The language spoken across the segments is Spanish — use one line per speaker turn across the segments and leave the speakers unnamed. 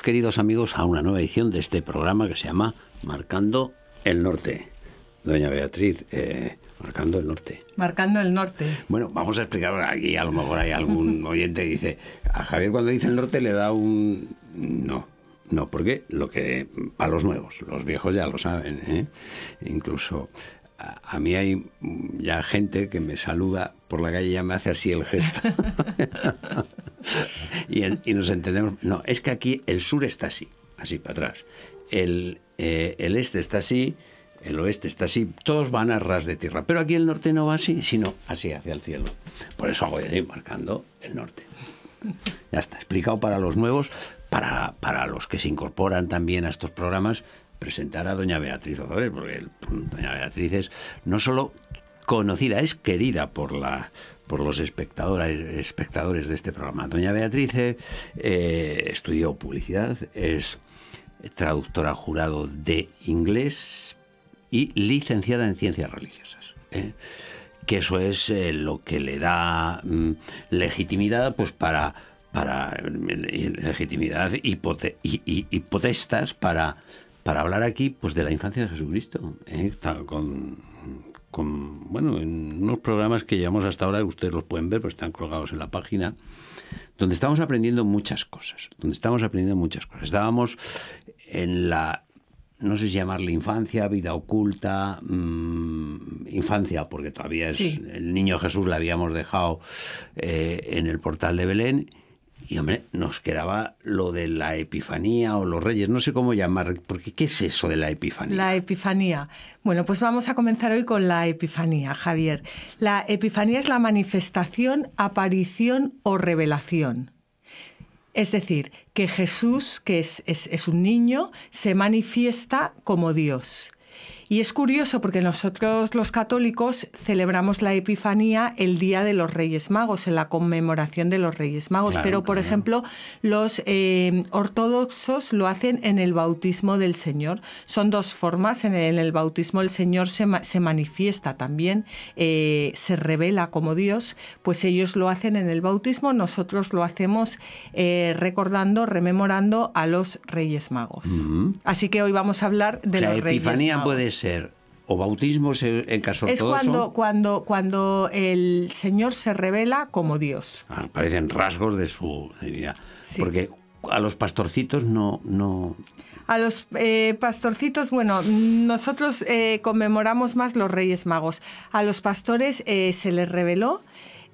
queridos amigos a una nueva edición de este programa que se llama Marcando el Norte. Doña Beatriz, eh, Marcando el Norte.
Marcando el Norte.
Bueno, vamos a explicar aquí, a lo mejor hay algún oyente que dice, a Javier cuando dice el norte le da un... No, no, porque lo que... a los nuevos, los viejos ya lo saben, ¿eh? Incluso a, mí hay ya gente que me saluda por la calle y ya me hace así el gesto. y, nos entendemos. No, es que aquí el sur está así, así para atrás. Eh, el, este está así, el oeste está así, todos van a ras de tierra. Pero aquí el norte no va así, sino así hacia el cielo. Por eso hago a ir marcando el norte. Ya está, explicado para los nuevos, para, para los que se incorporan también a estos programas, presentar a doña Beatriz Ozores, porque doña Beatriz es no solo conocida, es querida por la por los espectadores, espectadores de este programa. Doña Beatriz eh, eh, estudió publicidad, es traductora jurado de inglés y licenciada en ciencias religiosas. Eh, que eso es lo que le da mm, legitimidad pues, para, para legitimidad y, y, potestas para, para hablar aquí pues, de la infancia de Jesucristo, con bueno, en unos programas que llevamos hasta ahora, ustedes los pueden ver, pues están colgados en la página, donde estamos aprendiendo muchas cosas, donde estamos aprendiendo muchas cosas. Estábamos en la, no sé si llamarle infancia, vida oculta, mm, infancia, porque todavía es el niño Jesús la habíamos dejado eh, en el portal de Belén y hombre, nos quedaba lo de la Epifanía o los Reyes, no sé cómo llamar, porque ¿qué es eso de la Epifanía?
La Epifanía. Bueno, pues vamos a comenzar hoy con la Epifanía, Javier. La Epifanía es la manifestación, aparición o revelación. Es decir, que Jesús, que es, es un niño, se manifiesta como Dios. Y es curioso porque nosotros los católicos celebramos la Epifanía el día de los Reyes Magos, en la conmemoración de los Reyes Magos, pero por ejemplo los eh, ortodoxos lo hacen en el bautismo del Señor. Son dos formas, en el, bautismo el Señor se, se manifiesta también, eh, se revela como Dios, pues ellos lo hacen en el bautismo, nosotros lo hacemos eh, recordando, rememorando a los Reyes Magos. Así que hoy vamos a hablar de la Epifanía
ser o bautismos en caso Es cuando,
cuando, cuando el Señor se revela como Dios.
Aparecen ah, rasgos de su divinidad. Porque a los pastorcitos no... no...
A los eh, pastorcitos, bueno, nosotros eh, conmemoramos más los Reyes Magos. A los pastores eh, se les reveló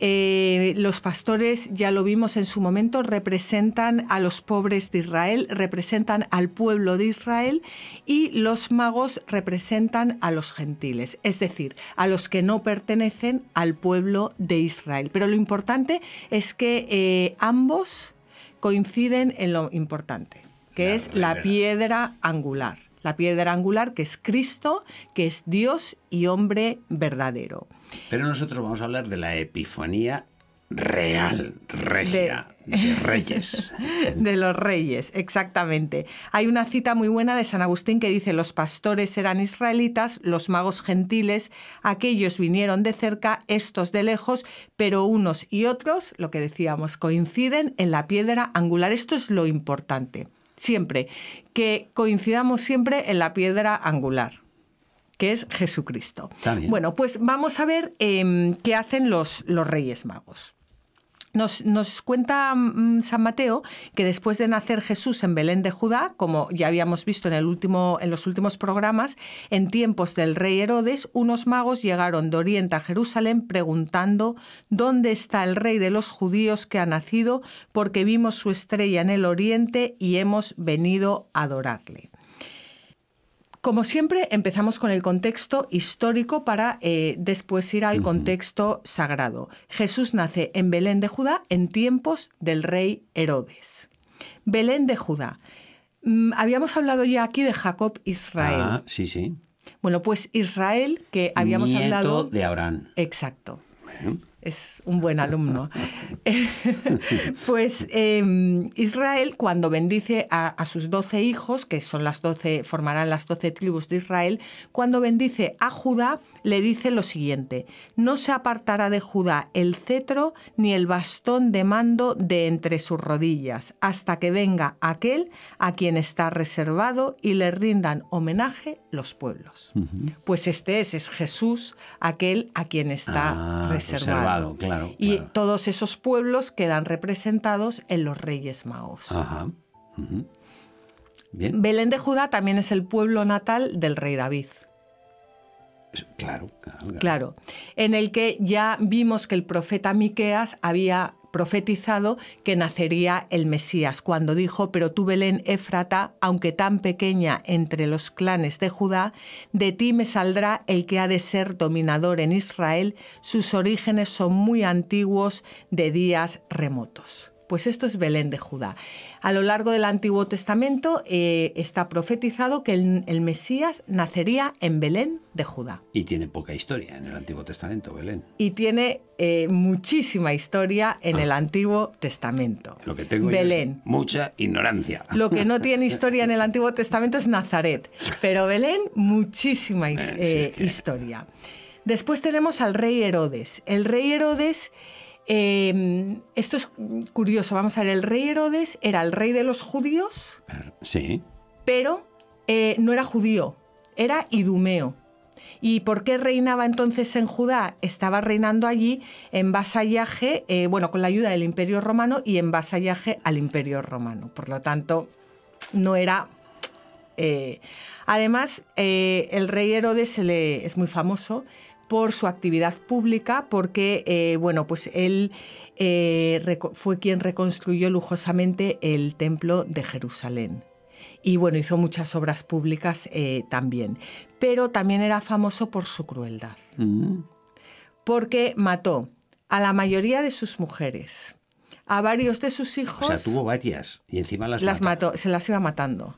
eh, los pastores, ya lo vimos en su momento, representan a los pobres de Israel, representan al pueblo de Israel y los magos representan a los gentiles, es decir, a los que no pertenecen al pueblo de Israel. Pero lo importante es que eh, ambos coinciden en lo importante, que es la piedra angular la piedra angular que es Cristo, que es Dios y hombre verdadero.
Pero nosotros vamos a hablar de la epifanía real, regia,
de, reyes. De los reyes, exactamente. Hay una cita muy buena de San Agustín que dice, los pastores eran israelitas, los magos gentiles, aquellos vinieron de cerca, estos de lejos, pero unos y otros, lo que decíamos, coinciden en la piedra angular. Esto es lo importante siempre, que coincidamos siempre en la piedra angular que es Jesucristo. Bueno, pues vamos a ver em, qué hacen los Reyes Magos. Nos, cuenta mm, San Mateo que después de nacer Jesús en Belén de Judá, como ya habíamos visto en, el último, en los últimos programas, en tiempos del rey Herodes, unos magos llegaron de Oriente a Jerusalén preguntando dónde está el rey de los judíos que ha nacido, porque vimos su estrella en el Oriente y hemos venido a adorarle. Como siempre, empezamos con el contexto histórico para eh, después ir al contexto sagrado. Jesús nace en Belén de Judá en tiempos del rey Herodes. Belén de Judá. Mm, habíamos hablado ya aquí de Jacob Israel. Ah, sí, sí. Bueno, pues Israel, que habíamos Nieto hablado. de Abraham. Exacto es un buen alumno. pues em, Israel, cuando bendice a, a, sus doce hijos, que son las doce, formarán las doce tribus de Israel, cuando bendice a Judá, le dice lo siguiente, no se apartará de Judá el cetro ni el bastón de mando de entre sus rodillas, hasta que venga aquel a quien está reservado y le rindan homenaje los pueblos. Pues este es, es Jesús, aquel a quien está ah, pues reservado. y todos esos pueblos quedan representados en los reyes maos... Belén de Judá también es el pueblo natal del rey David. Claro, claro. En el que ya vimos que el profeta Miqueas había profetizado que nacería el Mesías, cuando dijo, pero tú Belén Éfrata, aunque tan pequeña entre los clanes de Judá, de ti me saldrá el que ha de ser dominador en Israel, sus orígenes son muy antiguos de días remotos. Pues esto es Belén de Judá. A lo largo del Antiguo Testamento eh, está profetizado que el, Mesías nacería en Belén de Judá.
Y tiene poca historia en el Antiguo Testamento, Belén.
Y tiene eh, muchísima historia en el ah. Antiguo Testamento.
Lo que tengo Belén. Es mucha ignorancia.
Lo que no tiene historia en el Antiguo Testamento es Nazaret, pero Belén muchísima eh, historia. Después tenemos al rey Herodes. El rey Herodes Em, esto es curioso, vamos a ver, el rey Herodes era el rey de los judíos, sí. pero eh, no era judío, era idumeo. ¿Y por qué reinaba entonces en Judá? Estaba reinando allí en vasallaje, eh, bueno, con la ayuda del Imperio Romano y en vasallaje al Imperio Romano. Por lo tanto, no era... Eh, además, el rey Herodes le, es muy famoso, por su actividad pública porque, eh, bueno, pues él eh, fue quien reconstruyó lujosamente el Templo de Jerusalén. Y bueno, hizo muchas obras públicas eh, también. Pero también era famoso por su crueldad. Mm. Porque mató a la mayoría de sus mujeres, a varios de sus hijos. O sea, tuvo
varias y encima las, las
mató. Se las iba matando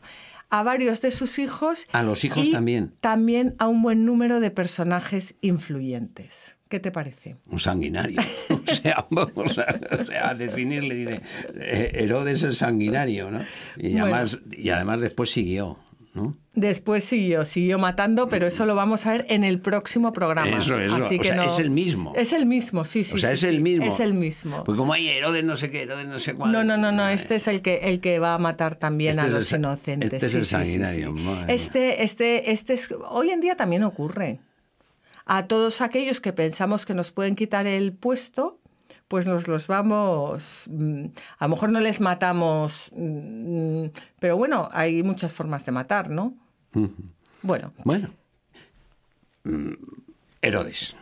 a varios de sus hijos. A
los hijos también.
También a un buen número de personajes influyentes. ¿Qué te parece?
Un sanguinario. o sea, vamos a, definirle, dice, eh, Herodes el sanguinario, ¿no? Y, además, y además después siguió.
Después siguió, siguió matando, pero eso lo vamos a ver en el próximo programa. Eso, eso. es el mismo. Es el mismo, sí, sí. O sea, es el mismo. Es el mismo. Pues
como hay Herodes no sé qué, Herodes no sé cuál. No,
no, no, no, ah, este es el que, el que va a matar también este a los inocentes. Este es el sanguinario. Este, este, este Hoy en día también ocurre. A todos aquellos que pensamos que nos pueden quitar el puesto, pues nos los vamos, mm, a lo mejor no les matamos, mm, pero bueno, hay muchas formas de matar, ¿no? Bueno.
Bueno. Mm, Herodes.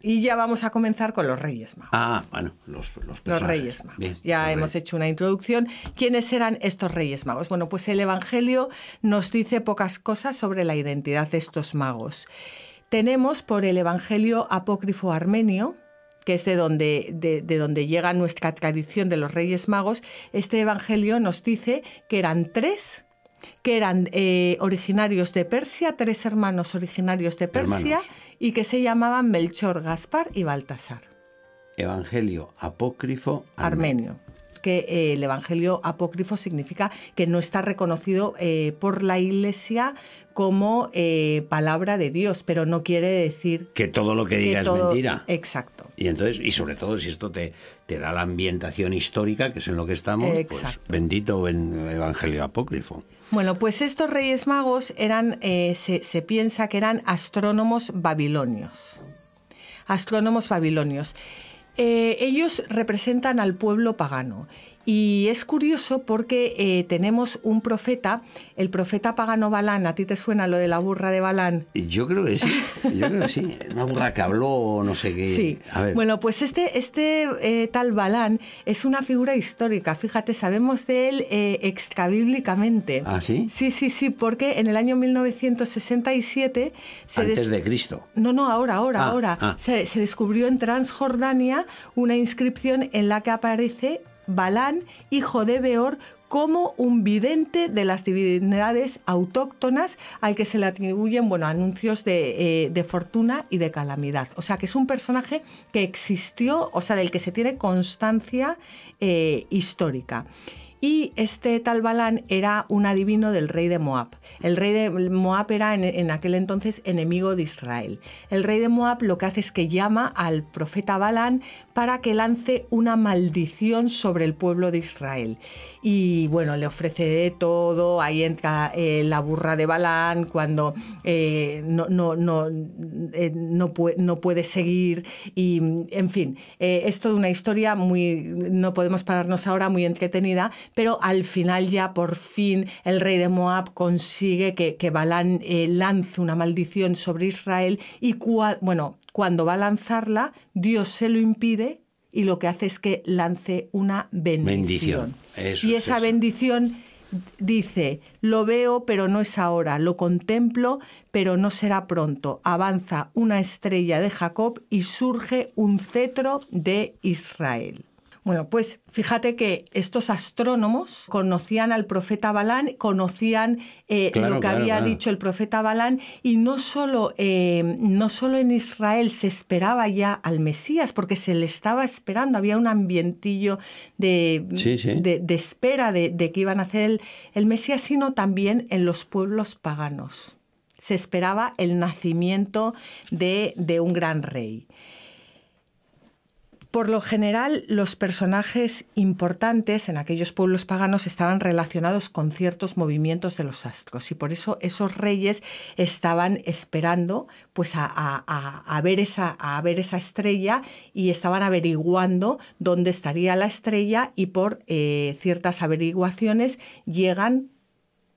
Y ya vamos a comenzar con los Reyes Magos.
Ah, bueno, los, los, los Reyes Magos.
ya hemos hecho una introducción. ¿Quiénes eran estos Reyes Magos? Bueno, pues el Evangelio nos dice pocas cosas sobre la identidad de estos magos. Tenemos por el Evangelio apócrifo armenio, que es de donde, de, donde llega nuestra tradición de los Reyes Magos, este Evangelio nos dice que eran tres que eran eh, originarios de Persia, tres hermanos originarios de Persia, y que se llamaban Melchor, Gaspar y Baltasar.
Evangelio apócrifo armenio
que eh, el Evangelio apócrifo significa que no está reconocido eh, por la Iglesia como eh, palabra de Dios, pero no quiere decir...
Que todo lo que, digas es mentira. Exacto. Y entonces, y sobre todo si esto te, te da la ambientación histórica, que es en lo que estamos, pues bendito en Evangelio apócrifo.
Bueno, pues estos reyes magos eran, se, piensa que eran astrónomos babilonios. Astrónomos babilonios. Eh, ellos representan al pueblo pagano y es curioso porque eh, tenemos un profeta, el profeta pagano Balán. ¿A ti te suena lo de la burra de Balán?
Yo creo que sí, yo creo que sí. Una burra que habló, no sé qué. Sí. A ver.
Bueno, pues este, este eh, tal Balán es una figura histórica. Fíjate, sabemos de él eh, extrabíblicamente. ¿Ah, sí? Sí, sí, sí, porque en el año 1967... Se Antes de Cristo. No, no, ahora, ahora, ah, ahora. Ah. se descubrió en Transjordania una inscripción en la que aparece Balán, hijo de Beor, como un vidente de las divinidades autóctonas al que se le atribuyen bueno, anuncios eh, de, fortuna y de calamidad. O sea que es un personaje que existió, o sea, del que se tiene constancia eh, histórica. Y este tal Balán era un adivino del rey de Moab. El rey de Moab era en, aquel entonces enemigo de Israel. El rey de Moab lo que hace es que llama al profeta Balán para que lance una maldición sobre el pueblo de Israel. Y bueno, le ofrece todo, ahí entra eh, la burra de Balán cuando eh, no, no, no, eh, no, puede seguir. Y en fin, es toda una historia muy, no podemos pararnos ahora, muy entretenida pero al final ya por fin el rey de Moab consigue que, eh, lance una maldición sobre Israel y bueno, cuando va a lanzarla, Dios se lo impide y lo que hace es que lance una bendición.
y esa
bendición dice, lo veo pero no es ahora, lo contemplo pero no será pronto. Avanza una estrella de Jacob y surge un cetro de Israel. Bueno, pues fíjate que estos astrónomos conocían al profeta Balán, conocían eh, lo que había dicho el profeta Balán y no solo, eh, no solo en Israel se esperaba ya al Mesías, porque se le estaba esperando, había un ambientillo de, espera de, que iban a hacer el, el Mesías, sino también en los pueblos paganos se esperaba el nacimiento de, de, un gran rey. Por lo general, los personajes importantes en aquellos pueblos paganos estaban relacionados con ciertos movimientos de los astros y por eso esos reyes estaban esperando pues, a, ver esa, estrella y estaban averiguando dónde estaría la estrella y por eh, ciertas averiguaciones llegan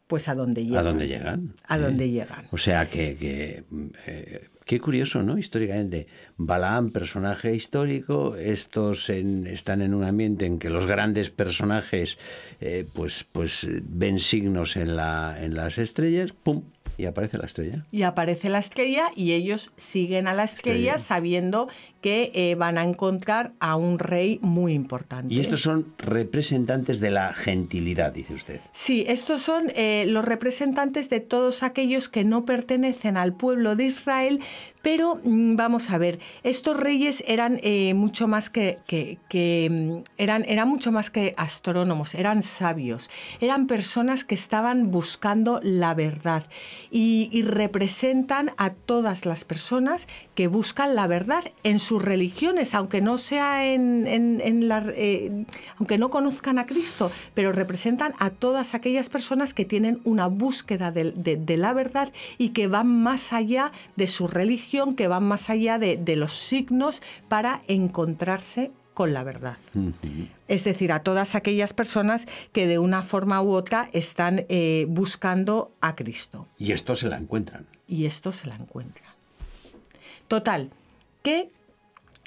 pues a dónde
llegan. A dónde llegan.
A dónde llegan.
O sea que, eh, qué curioso, ¿no? Históricamente, Balaam, personaje histórico, estos están en un ambiente en que los grandes personajes eh, pues, pues ven signos en, la, en las estrellas, ¡pum! Y aparece la estrella.
Y aparece la estrella y ellos siguen a la estrella, sabiendo que eh, van a encontrar a un rey muy importante. Y estos
son representantes de la gentilidad, dice usted.
Sí, estos son eh, los representantes de todos aquellos que no pertenecen al pueblo de Israel, pero mm, vamos a ver, estos reyes eran eh, mucho más que, que, mm, eran, eran mucho más que astrónomos, eran sabios, eran personas que estaban buscando la verdad y, representan a todas las personas que buscan la verdad en sus religiones, aunque no sea en, la, eh, aunque no conozcan a Cristo, pero representan a todas aquellas personas que tienen una búsqueda de, la verdad y que van más allá de su religión, que van más allá de, de los signos para encontrarse con la verdad. Es decir, a todas aquellas personas que de una forma u otra están eh, buscando a Cristo.
Y esto se la encuentran. Y
esto se la encuentran. Total, que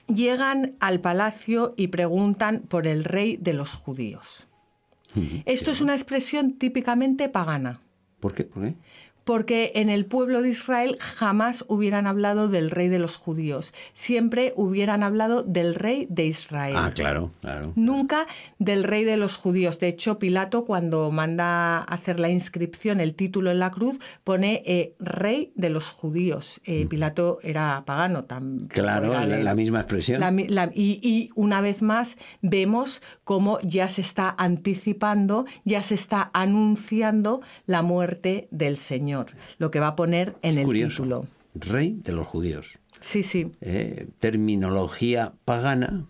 llegan al palacio y preguntan por el rey de los judíos. Esto es una expresión típicamente pagana. ¿Por qué? ¿Por qué? porque en el pueblo de Israel jamás hubieran hablado del rey de los judíos, siempre hubieran hablado del rey de Israel. Ah,
claro, claro.
Nunca del rey de los judíos. De hecho, Pilato cuando manda hacer la inscripción, el título en la cruz, pone eh, rey de los judíos. Eh, Pilato era pagano también. Claro, la,
misma expresión.
y, y una vez más vemos cómo ya se está anticipando, ya se está anunciando la muerte del Señor lo que va a poner en
el título. Rey de los judíos. Sí, sí. Eh, terminología pagana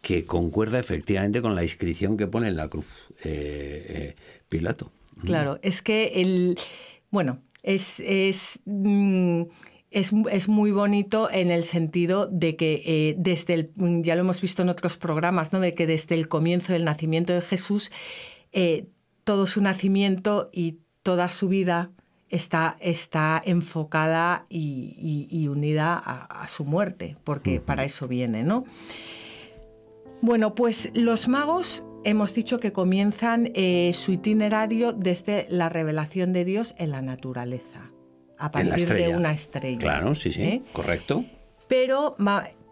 que concuerda efectivamente con la inscripción que pone en la cruz eh, eh, Pilato. Claro,
es que el. Bueno, mm, es. es muy bonito en el sentido de que desde el, ya lo hemos visto en otros programas, ¿no? de que desde el comienzo del nacimiento de Jesús, todo su nacimiento y toda su vida está, está enfocada y, unida a, su muerte, porque para eso viene, ¿no? Bueno, pues los magos hemos dicho que comienzan eh, su itinerario desde la revelación de Dios en la naturaleza, a partir de una estrella. Claro, sí, sí, ¿eh? correcto pero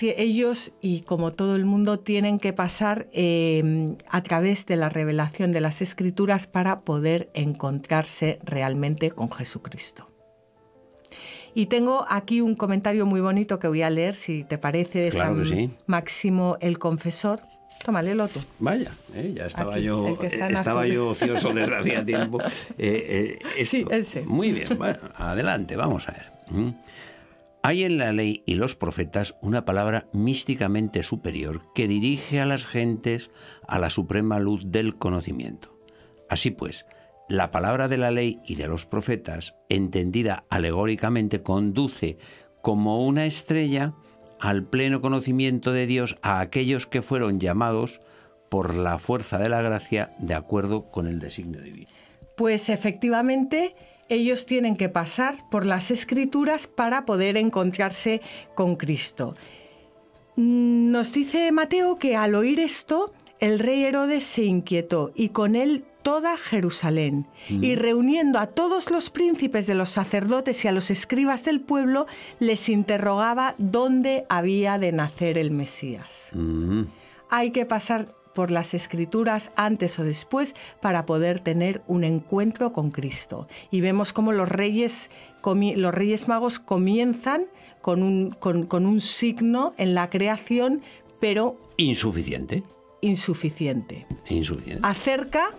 ellos y como todo el mundo tienen que pasar em, a través de la revelación de las escrituras para poder encontrarse realmente con Jesucristo. Y tengo aquí un comentario muy bonito que voy a leer, si te parece, de San Máximo el Confesor. Tómale el otro.
Vaya, eh, ya estaba eh, yo ocioso desde hacía tiempo. Eh, eh, sí, Muy bien, adelante, vamos a ver. ¿Mm? Hay en la ley y los profetas una palabra místicamente superior que dirige a las gentes a la suprema luz del conocimiento. Así pues, la palabra de la ley y de los profetas, entendida alegóricamente, conduce como una estrella al pleno conocimiento de Dios a aquellos que fueron llamados por la fuerza de la gracia de acuerdo con el designio divino.
Pues efectivamente, ellos tienen que pasar por las escrituras para poder encontrarse con Cristo. Mm, nos dice Mateo que al oír esto, el rey Herodes se inquietó y con él toda Jerusalén. Mm. Y reuniendo a todos los príncipes de los sacerdotes y a los escribas del pueblo, les interrogaba dónde había de nacer el Mesías. Mm. Hay que pasar por las escrituras antes o después para poder tener un encuentro con Cristo. Y vemos cómo los reyes, los reyes magos comienzan con un, con, un signo en la creación, pero...
Insuficiente. Insuficiente. Insuficiente.
Acerca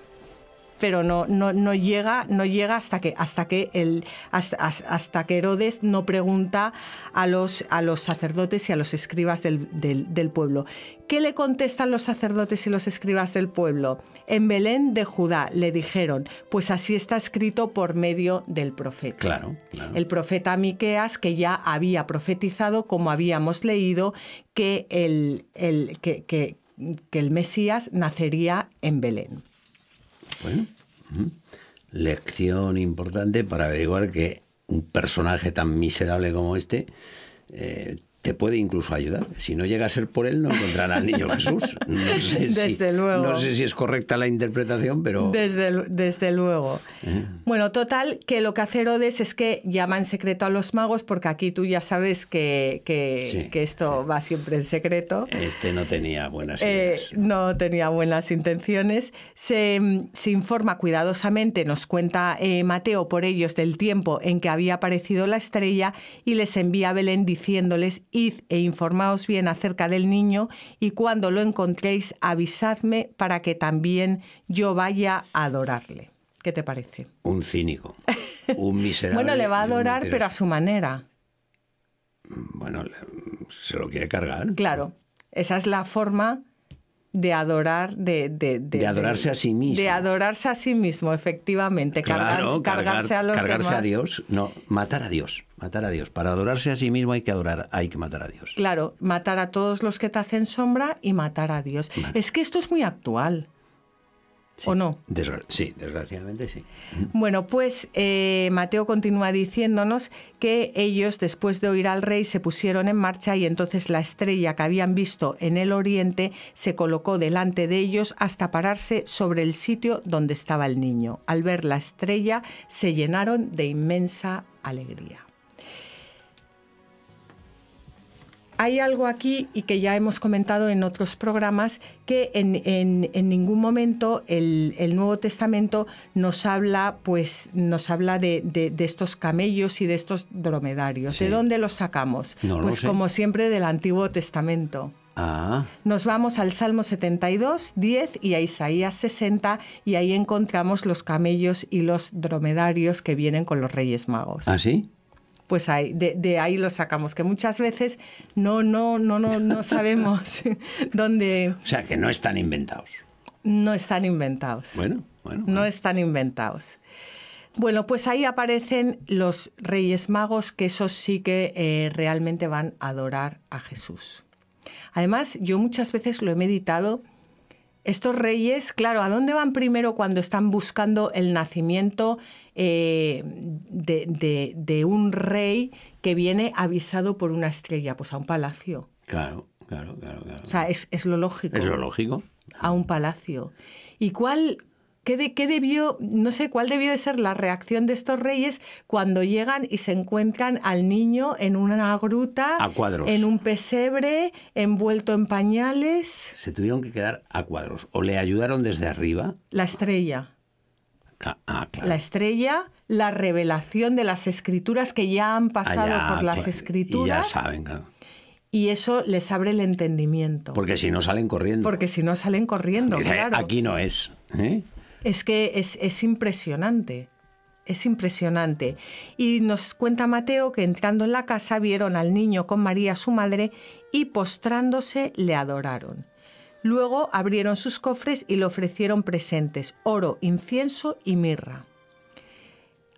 pero no, no, llega, no llega hasta que, hasta que hasta, que Herodes no pregunta a los, a los sacerdotes y a los escribas del, pueblo. ¿Qué le contestan los sacerdotes y los escribas del pueblo? En Belén de Judá le dijeron, pues así está escrito por medio del profeta. Claro, El profeta Miqueas, que ya había profetizado, como habíamos leído, que el, el que el Mesías nacería en Belén.
Bueno, lección importante para averiguar que un personaje tan miserable como este eh, te puede incluso ayudar. Si no llega a ser por él, no encontrará al niño Jesús. No sé, desde si, luego. no sé si es correcta la interpretación, pero...
Desde, desde luego. Eh. Bueno, total, que lo que hace Herodes es que llama en secreto a los magos, porque aquí tú ya sabes que, esto va siempre en
secreto. Este no tenía buenas eh,
intenciones. no tenía buenas intenciones. Se, mm, informa cuidadosamente, nos cuenta eh, Mateo por ellos del tiempo en que había aparecido la estrella y les envía a Belén diciéndoles id e informaos bien acerca del niño y cuando lo encontréis avisadme para que también yo vaya a adorarle. ¿Qué te parece?
Un cínico, un miserable. bueno, le va a adorar, pero a su
manera.
Bueno, se lo quiere cargar.
Claro, esa es la forma de adorar, de, de,
adorarse a sí mismo. De
adorarse a sí mismo, efectivamente. cargarse a los Dios,
no, matar a Dios, matar a Dios. Para adorarse a sí mismo hay que adorar, hay que matar a Dios.
Claro, matar a todos los que te hacen sombra y matar a Dios. Es que esto es muy
actual. ¿O no? sí, desgraciadamente sí.
Bueno, pues eh, Mateo continúa diciéndonos que ellos, después de oír al rey, se pusieron en marcha y entonces la estrella que habían visto en el oriente se colocó delante de ellos hasta pararse sobre el sitio donde estaba el niño. Al ver la estrella, se llenaron de inmensa alegría. hay algo aquí y que ya hemos comentado en otros programas, que en, ningún momento el, Nuevo Testamento nos habla, pues, nos habla de, estos camellos y de estos dromedarios. ¿De dónde los sacamos? pues como siempre del Antiguo Testamento. Ah. Nos vamos al Salmo 72, 10 y a Isaías 60 y ahí encontramos los camellos y los dromedarios que vienen con los Reyes Magos.
¿Ah, pues ahí,
de, ahí lo sacamos, que muchas veces no, no, no, no, no sabemos dónde...
O sea, que no están inventados.
No están inventados. Bueno, bueno. No están inventados. Bueno, pues ahí aparecen los Reyes Magos, que esos sí que eh, realmente van a adorar a Jesús. Además, yo muchas veces lo he meditado. Estos reyes, claro, ¿a dónde van primero cuando están buscando el nacimiento eh, de, un rey que viene avisado por una estrella, pues a un palacio.
Claro, claro, claro. O
sea, es, lo lógico. Es lo lógico. A un palacio. ¿Y cuál, qué, qué debió, no sé, cuál debió de ser la reacción de estos reyes cuando llegan y se encuentran al niño en una gruta, a cuadros. en un pesebre, envuelto en pañales?
Se tuvieron que quedar a cuadros. O le ayudaron desde arriba.
La estrella. Ah, la estrella, la revelación de las escrituras que ya han pasado ah, por las escrituras. Pues, y ya saben, Y eso les abre el entendimiento.
Porque si no salen corriendo.
Porque si no salen corriendo, claro.
Aquí no es. ¿eh?
Es que es, es impresionante. Es impresionante. Y nos cuenta Mateo que entrando en la casa vieron al niño con María, su madre, y postrándose le adoraron. Luego abrieron sus cofres y le ofrecieron presentes, oro, incienso y mirra.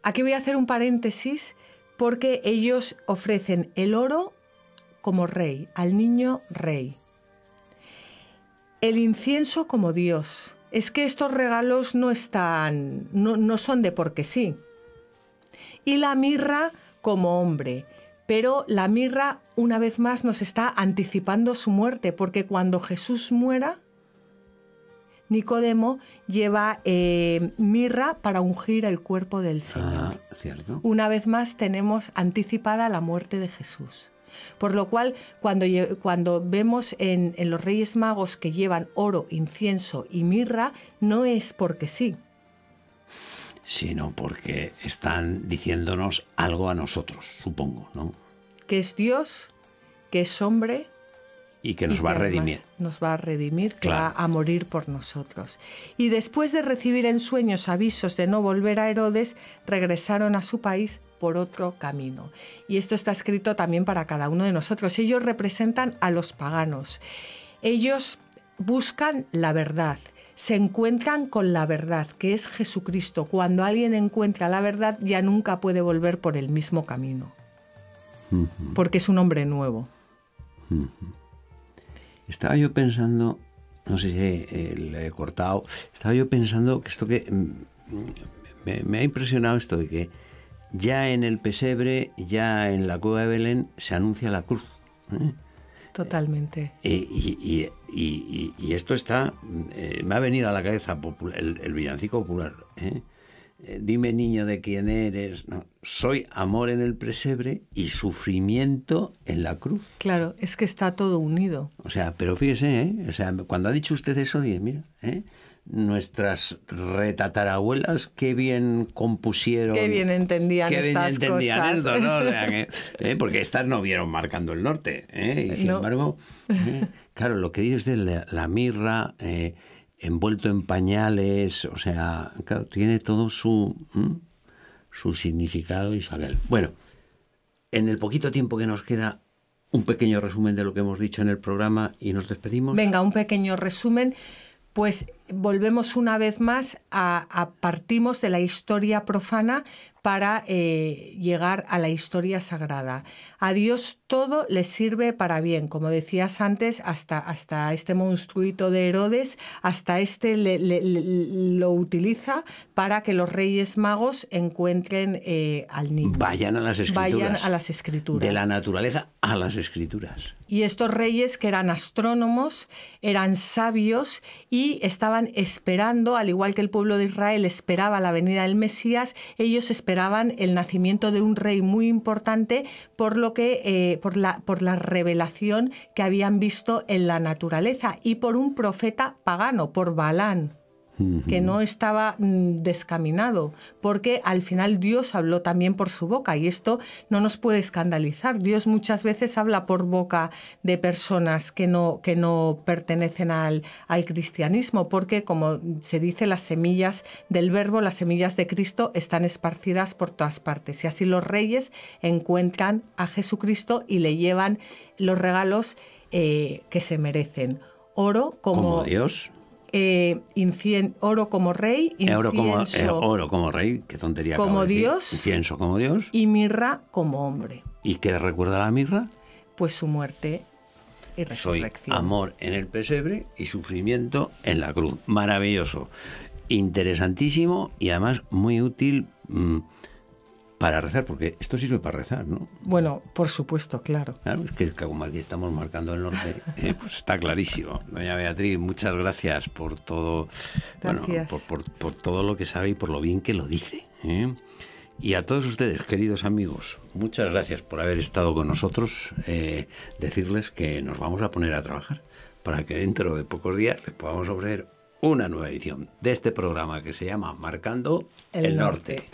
Aquí voy a hacer un paréntesis porque ellos ofrecen el oro como rey, al niño rey. El incienso como Dios. Es que estos regalos no están, no, no son de porque sí. Y la mirra como hombre. Pero la mirra, una vez más, nos está anticipando su muerte, porque cuando Jesús muera, Nicodemo lleva eh, mirra para ungir el cuerpo del ah, Señor. cierto. Una vez más tenemos anticipada la muerte de Jesús. Por lo cual, cuando, cuando vemos en, en los Reyes Magos que llevan oro, incienso y mirra, no es porque sí,
sino porque están diciéndonos algo a nosotros, supongo, ¿no?
Que es Dios, que es hombre.
Y que nos va a redimir.
Nos va a redimir, que va a morir por nosotros. Y después de recibir en sueños avisos de no volver a Herodes, regresaron a su país por otro camino. Y esto está escrito también para cada uno de nosotros. Ellos representan a los paganos. Ellos buscan la verdad, se encuentran con la verdad, que es Jesucristo. Cuando alguien encuentra la verdad, ya nunca puede volver por el mismo camino, porque es un hombre nuevo.
Estaba yo pensando, no sé si eh, le he cortado, estaba yo pensando que esto que mm, me, ha impresionado esto de que ya en el pesebre, ya en la cueva de Belén, se anuncia la cruz. ¿eh?
Totalmente.
Eh, y y, esto está, eh, me ha venido a la cabeza el, villancico popular. ¿eh? Eh, dime niño de quién eres. soy amor en el presebre y sufrimiento en la cruz. Claro,
es que está todo unido.
O sea, pero fíjese, cuando ha dicho usted eso, dice, mira, ¿eh? nuestras retatarabuelas, qué bien compusieron. Qué bien entendían
qué bien entendían Esto,
Porque estas no vieron marcando el norte. Y sin embargo, Claro, lo que dices de la, mirra, eh, envuelto en pañales, o sea, tiene todo su, su significado, Isabel. Bueno, en el poquito tiempo que nos queda, un pequeño resumen de lo que hemos dicho en el programa y nos despedimos.
Venga, un pequeño resumen. Pues volvemos una vez más a, a partimos de la historia profana para eh, llegar a la historia sagrada. A Dios todo le sirve para bien, como decías antes, hasta, hasta este monstruito de Herodes, hasta este lo utiliza para que los reyes magos encuentren eh, al
niño. Vayan a las escrituras. Vayan a las escrituras. De la naturaleza a las escrituras.
Y estos reyes que eran astrónomos, eran sabios y estaban esperando, al igual que el pueblo de Israel esperaba la venida del Mesías, ellos esperaban el nacimiento de un rey muy importante, por lo que, eh, por, la, por la revelación que habían visto en la naturaleza y por un profeta pagano, por Balán que no estaba mm, descaminado, porque al final Dios habló también por su boca y esto no nos puede escandalizar. Dios muchas veces habla por boca de personas que no, que no pertenecen al, al cristianismo, porque como se dice, las semillas del verbo, las semillas de Cristo están esparcidas por todas partes y así los reyes encuentran a Jesucristo y le llevan los regalos eh, que se merecen. Oro como, como Dios eh, oro como rey, eh, eh, incienso
oro como, rey, qué tontería. Como Dios. incienso como Dios.
Y mirra como hombre.
¿Y qué recuerda la mirra?
Pues su muerte y
resurrección. amor en el pesebre y sufrimiento en la cruz. Maravilloso, interesantísimo y además muy útil. Mm, para rezar, porque esto sirve para rezar, ¿no?
Bueno, por supuesto, claro.
Claro, es que como aquí estamos marcando el norte, eh, pues está clarísimo. Doña Beatriz, muchas gracias por todo, por, todo lo que sabe y por lo bien que lo dice. ¿eh? Y a todos ustedes, queridos amigos, muchas gracias por haber estado con nosotros. Eh, decirles que nos vamos a poner a trabajar para que dentro de pocos días les podamos ofrecer una nueva edición de este programa que se llama Marcando el, norte.